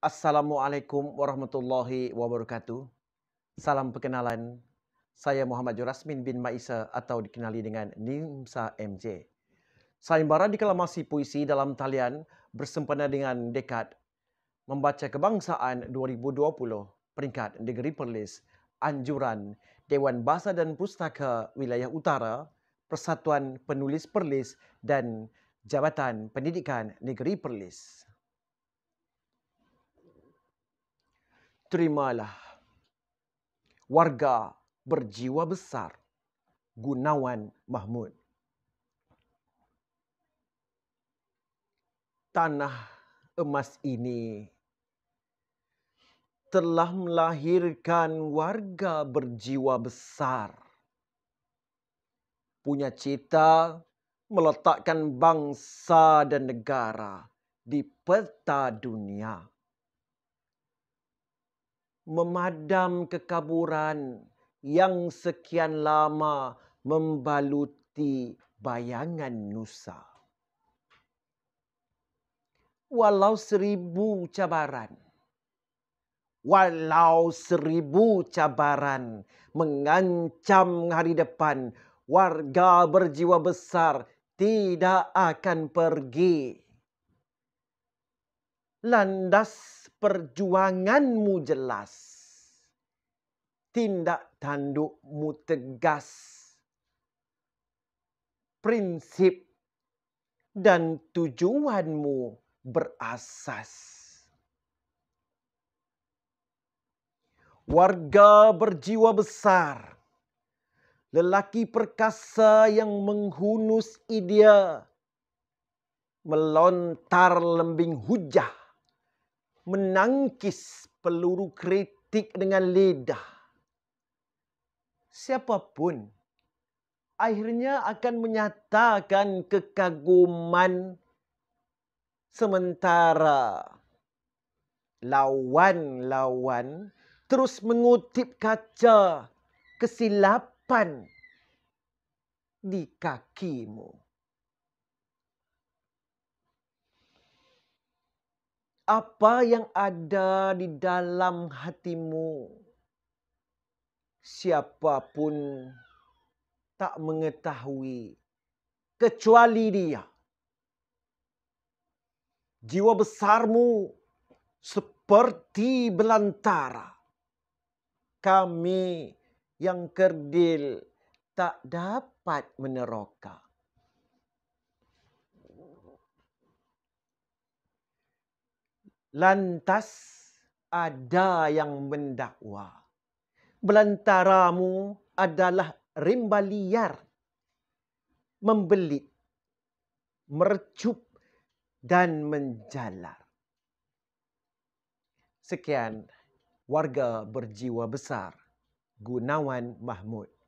Assalamualaikum warahmatullahi wabarakatuh. Salam perkenalan. Saya Muhammad Jurasmin bin Maisa atau dikenali dengan Nimsa MJ. Saya Sayembara deklamasi puisi dalam talian bersempena dengan dekad membaca kebangsaan 2020 peringkat negeri Perlis anjuran Dewan Bahasa dan Pustaka Wilayah Utara Persatuan Penulis Perlis dan Jabatan Pendidikan Negeri Perlis. terimalah warga berjiwa besar Gunawan Mahmud. Tanah emas ini telah melahirkan warga berjiwa besar. Punya cita meletakkan bangsa dan negara di peta dunia memadam kekaburan yang sekian lama membaluti bayangan Nusa. Walau seribu cabaran, walau seribu cabaran mengancam hari depan, warga berjiwa besar tidak akan pergi. Landas perjuanganmu jelas. Tindak tandukmu tegas. Prinsip dan tujuanmu berasas. Warga berjiwa besar. Lelaki perkasa yang menghunus idea. Melontar lembing hujah menangkis peluru kritik dengan lidah. Siapapun akhirnya akan menyatakan kekaguman sementara lawan-lawan terus mengutip kaca kesilapan di kakimu. apa yang ada di dalam hatimu. Siapapun tak mengetahui kecuali dia. Jiwa besarmu seperti belantara. Kami yang kerdil tak dapat meneroka. lantas ada yang mendakwa. Belantaramu adalah rimba liar. Membelit, mercup dan menjalar. Sekian warga berjiwa besar. Gunawan Mahmud.